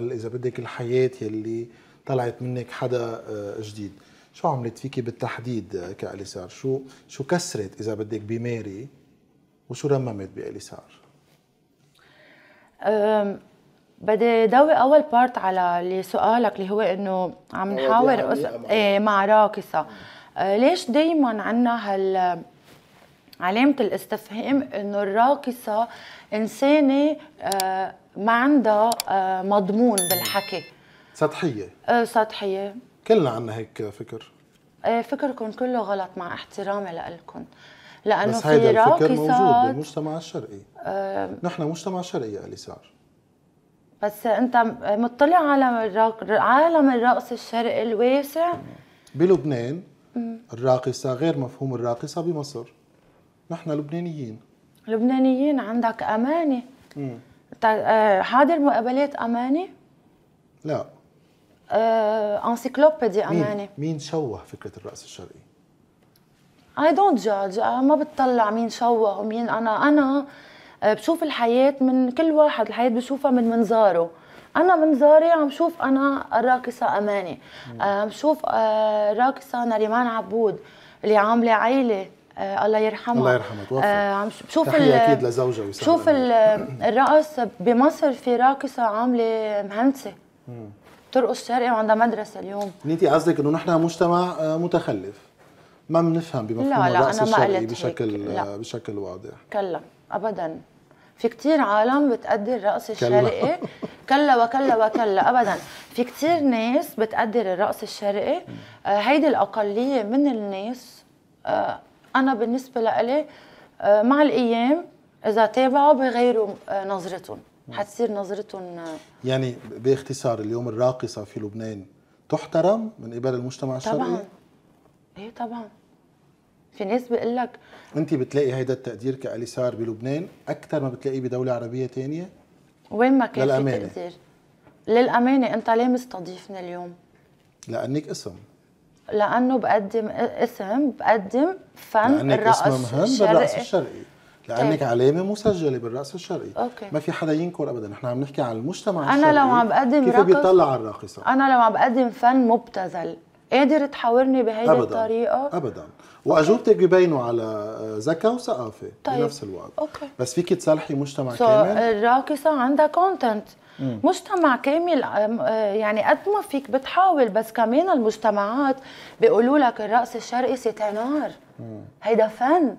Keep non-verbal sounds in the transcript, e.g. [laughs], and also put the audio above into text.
هل اذا بدك الحياه يلي طلعت منك حدا آه، جديد شو عملت فيكي بالتحديد آه، كاليسار شو شو كسرت اذا بدك بماري وشو رممت باليسار بدي ضوي اول بارت على اللي سؤالك اللي هو انه عم نحاول ايه مع راقصه أه، ليش دائما عندنا هال علامه الاستفهام انه الراقصه انسانه آه، ما عندها آه، مضمون بالحكي سطحيه ايه سطحيه كلنا عنا هيك فكر ايه فكركم كله غلط مع احترامي لإلكم لانه بس هيدا الفكر موجود بالمجتمع الشرقي أه نحن مجتمع شرقي يا اليسار بس انت مطلع على عالم الرقص الشرقي الواسع بلبنان الراقصه غير مفهوم الراقصه بمصر نحن لبنانيين لبنانيين عندك امانه امم آه، حاضر مقابلات امانه؟ لا آه، انسيكلوبيدي امانه مين, مين شوه فكره الراس الشرقي؟ اي دونت جادج ما بتطلع مين شوه ومين انا انا آه، بشوف الحياه من كل واحد الحياه بشوفها من منظاره انا منظاري عم شوف انا الراقصه امانه آه، عم شوف راقصه نريمان عبود اللي عامله عيله آه الله يرحمها الله يرحمها توفى آه عم بشوف اكيد لزوجها بشوف الرقص بمصر في راقصه عامله مهندسه بترقص شرقي وعندها مدرسه اليوم انت قصدك انه نحن مجتمع آه، متخلف ما بنفهم بمفهوم لا لا الرقص أنا ما قلت بشكل آه، لا. بشكل واضح كلا ابدا في كتير عالم بتقدر الرقص الشرقي [laughs] كلا وكلا وكلا ابدا في كتير ناس بتقدر الرقص الشرقي آه هيدي الاقليه من الناس آه انا بالنسبه لإلي آه، مع الايام اذا تابعوا بغيروا آه، نظرتهم حتصير نظرتهم آه، يعني باختصار اليوم الراقصه في لبنان تحترم من قبل المجتمع الشرقي؟ طبعا ايه طبعا في ناس بيقول لك انت بتلاقي هيدا التقدير كاليسار بلبنان اكثر ما بتلاقيه بدوله عربيه ثانيه؟ وين ما كان للأمانة. في تقدير للامانه انت ليه مستضيفنا اليوم؟ لانك اسم لانه بقدم اسم بقدم فن الرقص اسم مهم الشرقي. بالرقص الشرقي طيب. لانك طيب. علامه مسجله بالرقص الشرقي أوكي. ما في حدا ينكر ابدا نحن عم نحكي عن المجتمع انا الشرقي. انا لو عم بقدم كيف رقص بيطلع على الراقصه انا لو عم بقدم فن مبتذل قادر تحاورني بهذه أبداً. الطريقه ابدا واجوبتك ببينوا على آه، ذكاء وثقافه طيب. بنفس الوقت أوكي. بس فيك تصلحي مجتمع so كامل الراقصه آه، عندها كونتنت مم. مجتمع كامل آه، يعني قد ما فيك بتحاول بس كمان المجتمعات بيقولوا لك الرقص الشرقي سيتي نار هيدا فن